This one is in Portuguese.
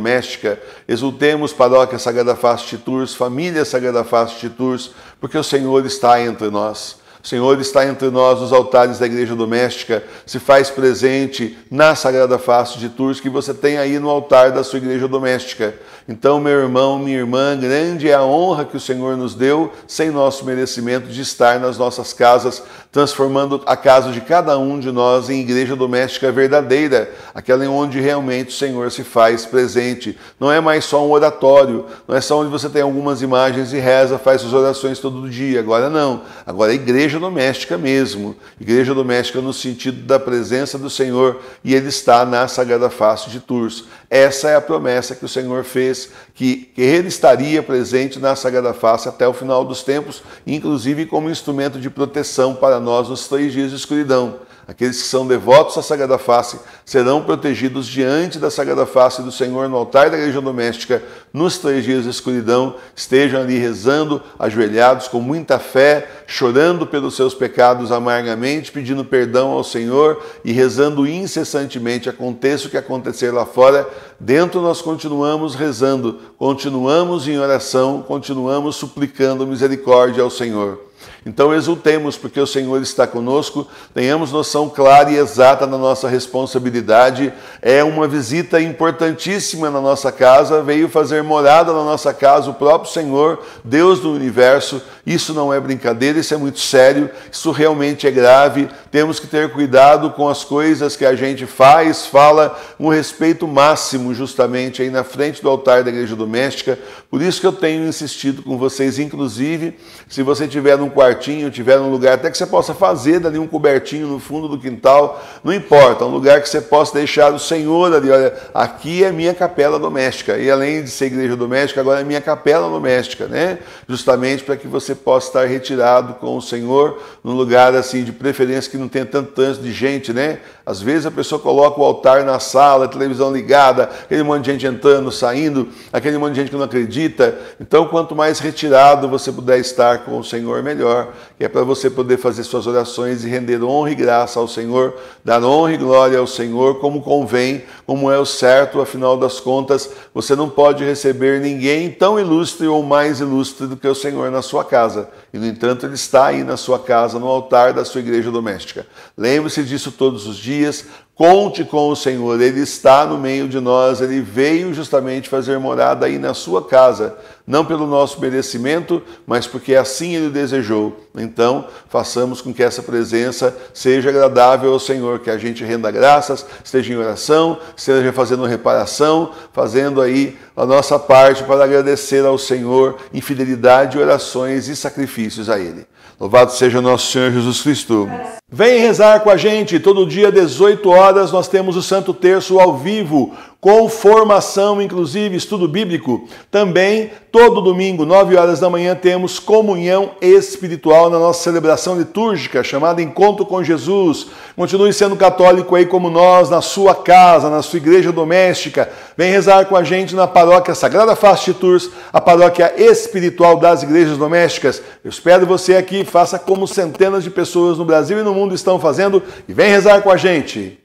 doméstica, exultemos, paróquia Sagrada Face de Tours, família Sagrada Face de Tours, porque o Senhor está entre nós. O Senhor está entre nós nos altares da igreja doméstica, se faz presente na Sagrada Face de Tours que você tem aí no altar da sua igreja doméstica. Então, meu irmão, minha irmã, grande é a honra que o Senhor nos deu, sem nosso merecimento, de estar nas nossas casas, transformando a casa de cada um de nós em igreja doméstica verdadeira, aquela onde realmente o Senhor se faz presente. Não é mais só um oratório, não é só onde você tem algumas imagens e reza, faz suas orações todo dia. Agora não, agora é igreja doméstica mesmo. Igreja doméstica no sentido da presença do Senhor e ele está na Sagrada Face de Tours. Essa é a promessa que o Senhor fez que, que ele estaria presente na Sagrada Face até o final dos tempos, inclusive como instrumento de proteção para nós nos três dias de escuridão. Aqueles que são devotos à Sagrada Face serão protegidos diante da Sagrada Face do Senhor no altar da igreja doméstica, nos três dias de escuridão. Estejam ali rezando, ajoelhados com muita fé, chorando pelos seus pecados amargamente, pedindo perdão ao Senhor e rezando incessantemente. Aconteça o que acontecer lá fora, dentro nós continuamos rezando, continuamos em oração, continuamos suplicando misericórdia ao Senhor. Então exultemos, porque o Senhor está conosco, tenhamos noção clara e exata da nossa responsabilidade. É uma visita importantíssima na nossa casa, veio fazer morada na nossa casa o próprio Senhor, Deus do universo, isso não é brincadeira, isso é muito sério, isso realmente é grave. Temos que ter cuidado com as coisas que a gente faz, fala, um respeito máximo, justamente aí na frente do altar da igreja doméstica. Por isso que eu tenho insistido com vocês, inclusive, se você tiver num quartinho, tiver num lugar até que você possa fazer dali um cobertinho no fundo do quintal, não importa, um lugar que você possa deixar o Senhor ali. Olha, aqui é minha capela doméstica, e além de ser igreja doméstica, agora é minha capela doméstica, né? Justamente para que você possa estar retirado com o Senhor, num lugar assim, de preferência que não tenha tanto trânsito de gente, né? Às vezes a pessoa coloca o altar na sala, a televisão ligada, aquele monte de gente entrando, saindo, aquele monte de gente que não acredita. Então, quanto mais retirado você puder estar com o Senhor, melhor. E é para você poder fazer suas orações e render honra e graça ao Senhor, dar honra e glória ao Senhor, como convém, como é o certo, afinal das contas, você não pode receber ninguém tão ilustre ou mais ilustre do que o Senhor na sua casa casa. E, no entanto, ele está aí na sua casa, no altar da sua igreja doméstica. Lembre-se disso todos os dias, Conte com o Senhor, Ele está no meio de nós, Ele veio justamente fazer morada aí na sua casa, não pelo nosso merecimento, mas porque assim Ele desejou. Então, façamos com que essa presença seja agradável ao Senhor, que a gente renda graças, esteja em oração, esteja fazendo reparação, fazendo aí a nossa parte para agradecer ao Senhor em fidelidade, orações e sacrifícios a Ele. Louvado seja nosso Senhor Jesus Cristo. Vem rezar com a gente, todo dia 18 horas nós temos o Santo Terço ao vivo com formação, inclusive estudo bíblico. Também, todo domingo, 9 horas da manhã, temos comunhão espiritual na nossa celebração litúrgica, chamada Encontro com Jesus. Continue sendo católico aí como nós, na sua casa, na sua igreja doméstica. Vem rezar com a gente na paróquia Sagrada Fast Tours, a paróquia espiritual das igrejas domésticas. Eu espero você aqui, faça como centenas de pessoas no Brasil e no mundo estão fazendo e vem rezar com a gente.